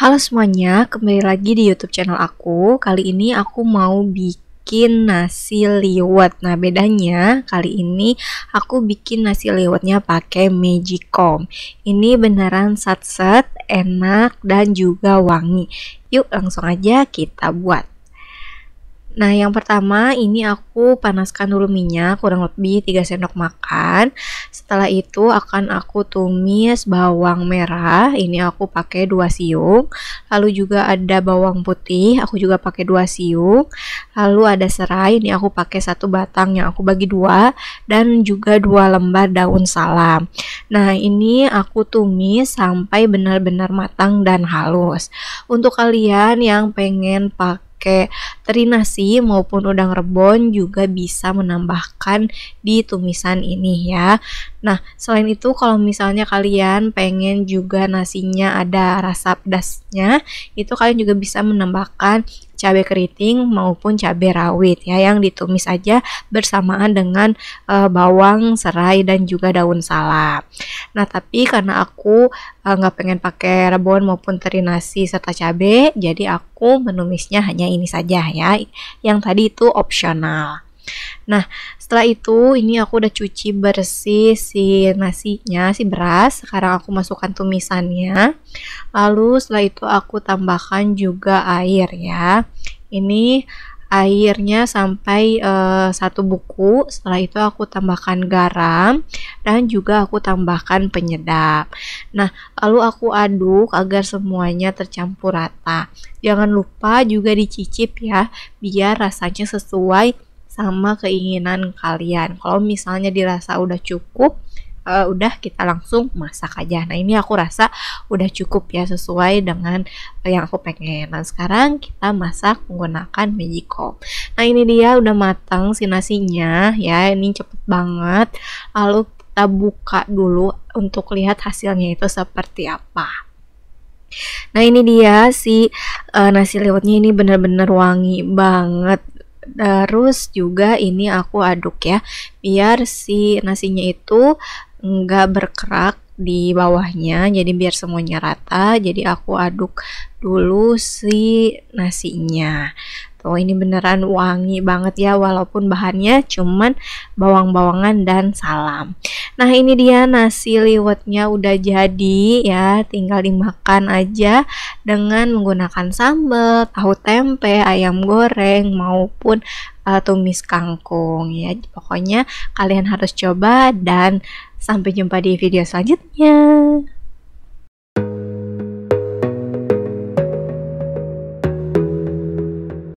Halo semuanya, kembali lagi di YouTube channel aku. Kali ini aku mau bikin nasi liwet. Nah, bedanya kali ini aku bikin nasi liwetnya pakai Magicom. Ini beneran sat sat enak dan juga wangi. Yuk, langsung aja kita buat. Nah, yang pertama ini aku panaskan dulu minyak kurang lebih 3 sendok makan. Setelah itu akan aku tumis bawang merah. Ini aku pakai 2 siung. Lalu juga ada bawang putih, aku juga pakai 2 siung. Lalu ada serai, ini aku pakai satu batang yang aku bagi dua dan juga dua lembar daun salam. Nah, ini aku tumis sampai benar-benar matang dan halus. Untuk kalian yang pengen pakai pakai teri nasi maupun udang rebon juga bisa menambahkan di tumisan ini ya. Nah, selain itu kalau misalnya kalian pengen juga nasinya ada rasa pedasnya, itu kalian juga bisa menambahkan cabai keriting maupun cabai rawit ya yang ditumis aja bersamaan dengan e, bawang, serai dan juga daun salam. Nah, tapi karena aku eh, nggak e, pengen pakai rebon maupun teri nasi serta cabai, jadi aku menumisnya hanya ini saja ya. Yang tadi itu opsional. Nah, setelah itu ini aku udah cuci bersih si nasinya, si beras. Sekarang aku masukkan tumisannya. Lalu setelah itu aku tambahkan juga air ya. Ini airnya sampai uh, satu buku. Setelah itu aku tambahkan garam dan juga aku tambahkan penyedap. Nah, lalu aku aduk agar semuanya tercampur rata. Jangan lupa juga dicicip ya, biar rasanya sesuai sama keinginan kalian. Kalau misalnya dirasa udah cukup, uh, udah kita langsung masak aja. Nah, ini aku rasa udah cukup ya sesuai dengan yang aku pengen. Nah, sekarang kita masak menggunakan mejiko. Nah, ini dia udah matang si nasinya ya. Ini cepet banget. Lalu kita buka dulu untuk lihat hasilnya itu seperti apa. Nah ini dia si uh, nasi lewatnya ini bener-bener wangi banget Terus juga ini aku aduk ya, biar si nasinya itu nggak berkerak di bawahnya, jadi biar semuanya rata. Jadi aku aduk dulu si nasinya. Tuh gitu. ini beneran wangi banget ya walaupun bahannya cuman bawang-bawangan dan salam. Nah ini dia nasi liwetnya udah jadi ya tinggal dimakan aja dengan menggunakan sambal, tahu tempe, ayam goreng maupun uh, tumis kangkung ya. Pokoknya kalian harus coba dan sampai jumpa di video selanjutnya.